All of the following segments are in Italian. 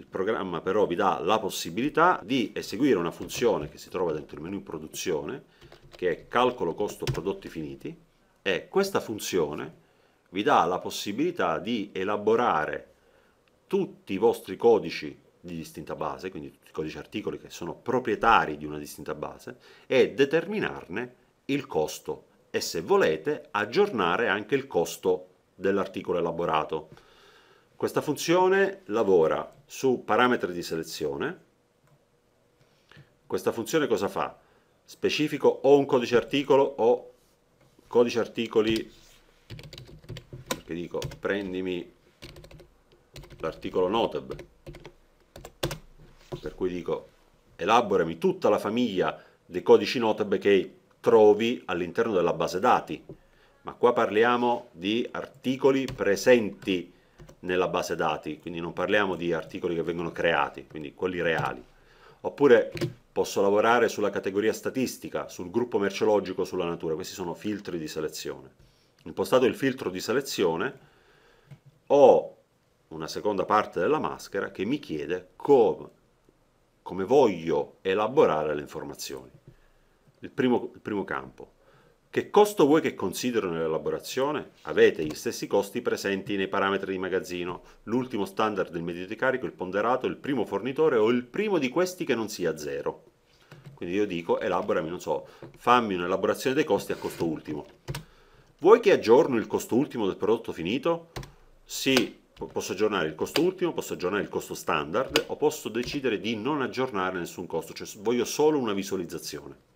Il programma però vi dà la possibilità di eseguire una funzione che si trova dentro il menu produzione, che è calcolo costo prodotti finiti, e questa funzione vi dà la possibilità di elaborare tutti i vostri codici di distinta base, quindi tutti i codici articoli che sono proprietari di una distinta base, e determinarne il costo e se volete aggiornare anche il costo dell'articolo elaborato. Questa funzione lavora su parametri di selezione. Questa funzione cosa fa? Specifico o un codice articolo o codice articoli, perché dico prendimi l'articolo noteb, per cui dico elaborami tutta la famiglia dei codici noteb che trovi all'interno della base dati, ma qua parliamo di articoli presenti nella base dati, quindi non parliamo di articoli che vengono creati, quindi quelli reali. Oppure posso lavorare sulla categoria statistica, sul gruppo merceologico, sulla natura, questi sono filtri di selezione. Impostato il filtro di selezione ho una seconda parte della maschera che mi chiede come, come voglio elaborare le informazioni. il primo, il primo campo, che costo vuoi che considero nell'elaborazione? Avete gli stessi costi presenti nei parametri di magazzino, l'ultimo standard del medio di carico, il ponderato, il primo fornitore o il primo di questi che non sia zero. Quindi io dico, elaborami, non so, fammi un'elaborazione dei costi a costo ultimo. Vuoi che aggiorno il costo ultimo del prodotto finito? Sì, posso aggiornare il costo ultimo, posso aggiornare il costo standard o posso decidere di non aggiornare nessun costo, cioè voglio solo una visualizzazione.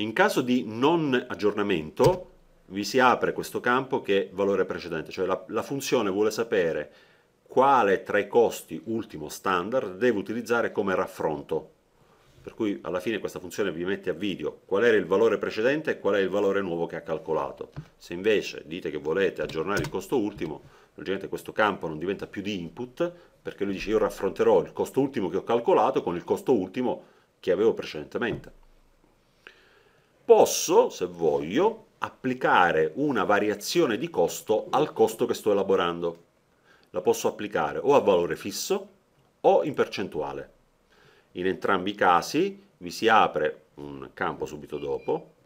In caso di non aggiornamento vi si apre questo campo che è valore precedente, cioè la, la funzione vuole sapere quale tra i costi ultimo standard deve utilizzare come raffronto. Per cui alla fine questa funzione vi mette a video qual era il valore precedente e qual è il valore nuovo che ha calcolato. Se invece dite che volete aggiornare il costo ultimo, logicamente questo campo non diventa più di input, perché lui dice io raffronterò il costo ultimo che ho calcolato con il costo ultimo che avevo precedentemente posso, se voglio, applicare una variazione di costo al costo che sto elaborando. La posso applicare o a valore fisso o in percentuale. In entrambi i casi vi si apre un campo subito dopo,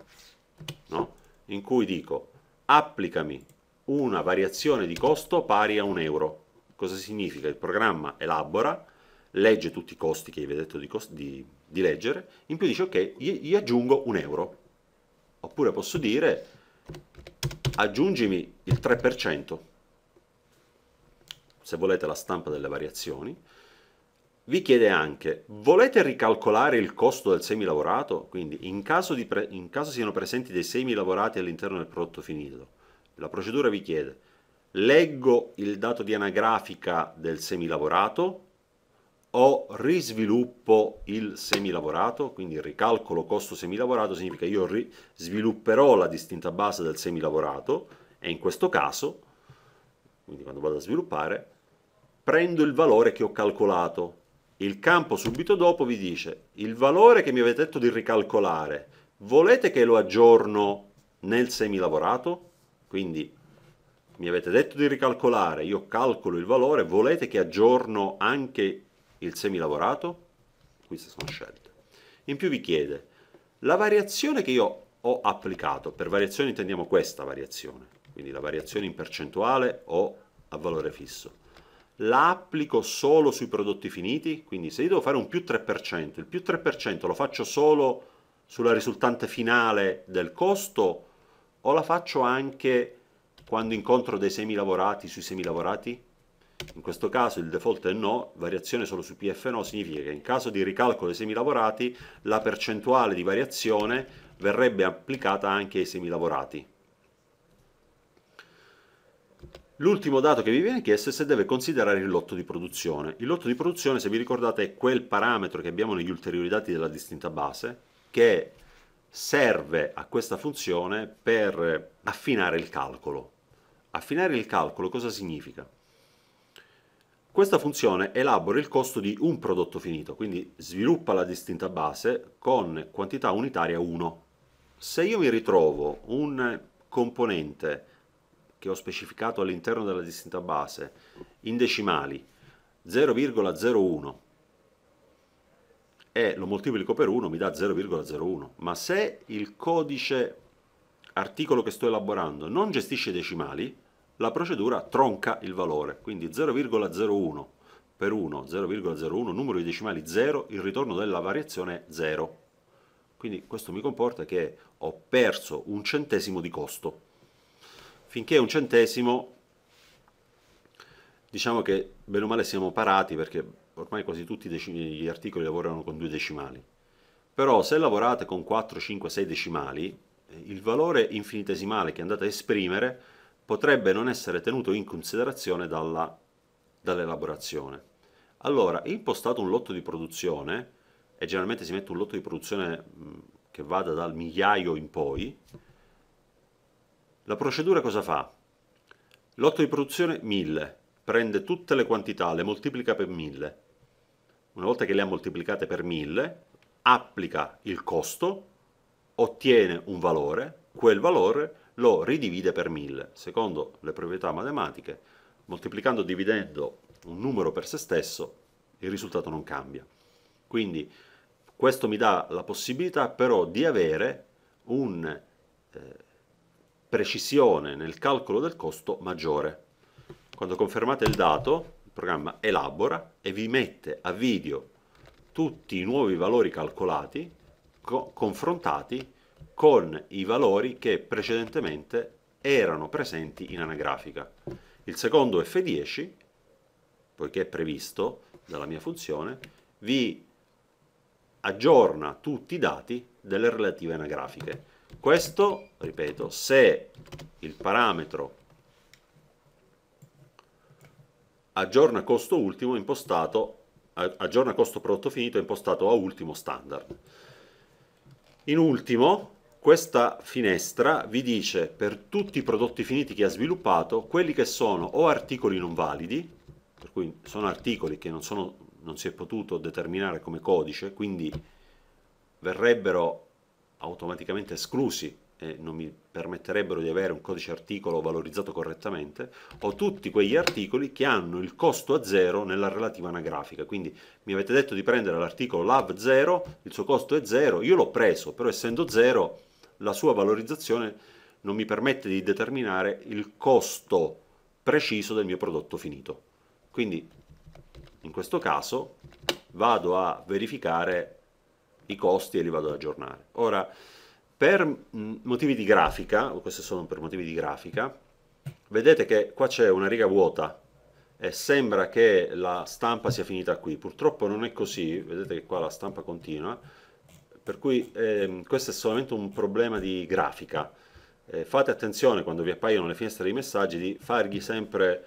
no? in cui dico applicami una variazione di costo pari a un euro. Cosa significa? Il programma elabora, legge tutti i costi che vi ho detto di, di, di leggere, in più dice ok, gli, gli aggiungo un euro. Oppure posso dire aggiungimi il 3%, se volete la stampa delle variazioni. Vi chiede anche, volete ricalcolare il costo del semilavorato? Quindi in caso, pre- in caso siano presenti dei semi lavorati all'interno del prodotto finito, la procedura vi chiede, leggo il dato di anagrafica del semilavorato o risviluppo il semilavorato, quindi ricalcolo costo semilavorato significa io svilupperò la distinta base del semilavorato e in questo caso, quindi quando vado a sviluppare, prendo il valore che ho calcolato. Il campo subito dopo vi dice il valore che mi avete detto di ricalcolare, volete che lo aggiorno nel semilavorato? Quindi mi avete detto di ricalcolare, io calcolo il valore, volete che aggiorno anche il semilavorato? Queste sono scelte. In più vi chiede la variazione che io ho applicato, per variazione intendiamo questa variazione, quindi la variazione in percentuale o a valore fisso, la applico solo sui prodotti finiti? Quindi se io devo fare un più 3%, il più 3% lo faccio solo sulla risultante finale del costo o la faccio anche quando incontro dei semilavorati sui semilavorati? in questo caso il default è no, variazione solo su PF no, significa che in caso di ricalcolo dei semilavorati la percentuale di variazione verrebbe applicata anche ai semilavorati. L'ultimo dato che vi viene chiesto è se deve considerare il lotto di produzione. Il lotto di produzione, se vi ricordate, è quel parametro che abbiamo negli ulteriori dati della distinta base che serve a questa funzione per affinare il calcolo. Affinare il calcolo cosa significa? Questa funzione elabora il costo di un prodotto finito, quindi sviluppa la distinta base con quantità unitaria 1. Se io mi ritrovo un componente che ho specificato all'interno della distinta base in decimali 0,01 e lo moltiplico per 1 mi dà 0,01, ma se il codice articolo che sto elaborando non gestisce decimali, la procedura tronca il valore, quindi 0,01 per 1, 0,01, numero di decimali 0, il ritorno della variazione è 0. Quindi questo mi comporta che ho perso un centesimo di costo. Finché un centesimo, diciamo che bene o male siamo parati perché ormai quasi tutti gli articoli lavorano con due decimali. Però se lavorate con 4, 5, 6 decimali, il valore infinitesimale che andate a esprimere potrebbe non essere tenuto in considerazione dall'elaborazione. allora, impostato un lotto di produzione, e generalmente si mette un lotto di produzione che vada dal migliaio in poi, la procedura cosa fa? Lotto di produzione 1000, prende tutte le quantità, le moltiplica per 1000. Una volta che le ha moltiplicate per 1000, applica il costo, ottiene un valore, quel valore lo ridivide per 1000, secondo le proprietà matematiche, moltiplicando o dividendo un numero per se stesso, il risultato non cambia. Quindi questo mi dà la possibilità però di avere una eh, precisione nel calcolo del costo maggiore. Quando confermate il dato, il programma elabora e vi mette a video tutti i nuovi valori calcolati, co confrontati con i valori che precedentemente erano presenti in anagrafica. Il secondo F10, poiché è previsto dalla mia funzione, vi aggiorna tutti i dati delle relative anagrafiche. Questo, ripeto, se il parametro aggiorna costo ultimo impostato aggiorna costo prodotto finito impostato a ultimo standard. In ultimo, questa finestra vi dice per tutti i prodotti finiti che ha sviluppato quelli che sono o articoli non validi, per cui sono articoli che non, sono, non si è potuto determinare come codice, quindi verrebbero automaticamente esclusi e non mi permetterebbero di avere un codice articolo valorizzato correttamente, o tutti quegli articoli che hanno il costo a zero nella relativa anagrafica. Quindi mi avete detto di prendere l'articolo lav 0, il suo costo è zero, io l'ho preso, però essendo zero la sua valorizzazione non mi permette di determinare il costo preciso del mio prodotto finito. Quindi in questo caso vado a verificare i costi e li vado ad aggiornare. Ora, per mm, motivi di grafica, queste sono per motivi di grafica, vedete che qua c'è una riga vuota e sembra che la stampa sia finita qui. Purtroppo non è così, vedete che qua la stampa continua, per cui eh, questo è solamente un problema di grafica. Eh, fate attenzione quando vi appaiono le finestre dei messaggi di fargli sempre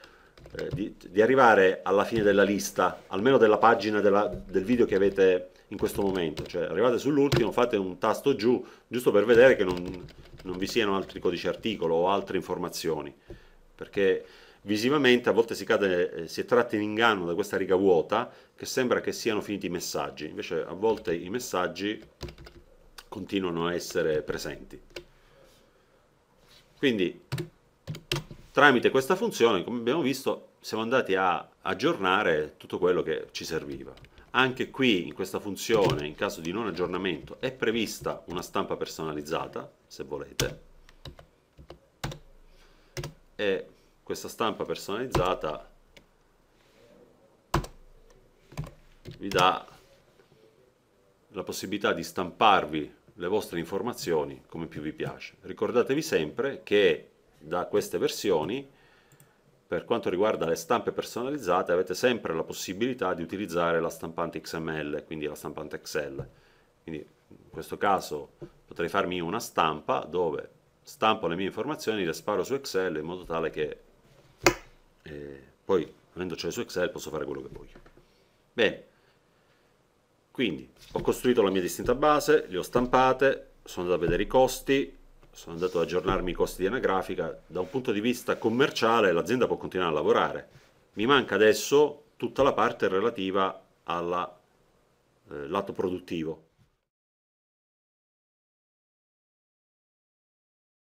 eh, di, di, arrivare alla fine della lista, almeno della pagina della, del video che avete in questo momento. Cioè arrivate sull'ultimo, fate un tasto giù, giusto per vedere che non, non vi siano altri codici articolo o altre informazioni. Perché visivamente a volte si, cade, eh, si è tratti in inganno da questa riga vuota che sembra che siano finiti i messaggi, invece a volte i messaggi continuano a essere presenti. Quindi tramite questa funzione, come abbiamo visto, siamo andati a aggiornare tutto quello che ci serviva. Anche qui in questa funzione, in caso di non aggiornamento, è prevista una stampa personalizzata, se volete. E questa stampa personalizzata vi dà la possibilità di stamparvi le vostre informazioni come più vi piace. Ricordatevi sempre che da queste versioni, per quanto riguarda le stampe personalizzate, avete sempre la possibilità di utilizzare la stampante XML, quindi la stampante Excel. Quindi in questo caso potrei farmi una stampa dove stampo le mie informazioni, le sparo su Excel in modo tale che eh, poi avendo accesso Excel posso fare quello che voglio. Bene, quindi ho costruito la mia distinta base, le ho stampate, sono andato a vedere i costi, sono andato ad aggiornarmi i costi di anagrafica, da un punto di vista commerciale l'azienda può continuare a lavorare, mi manca adesso tutta la parte relativa al eh, lato produttivo,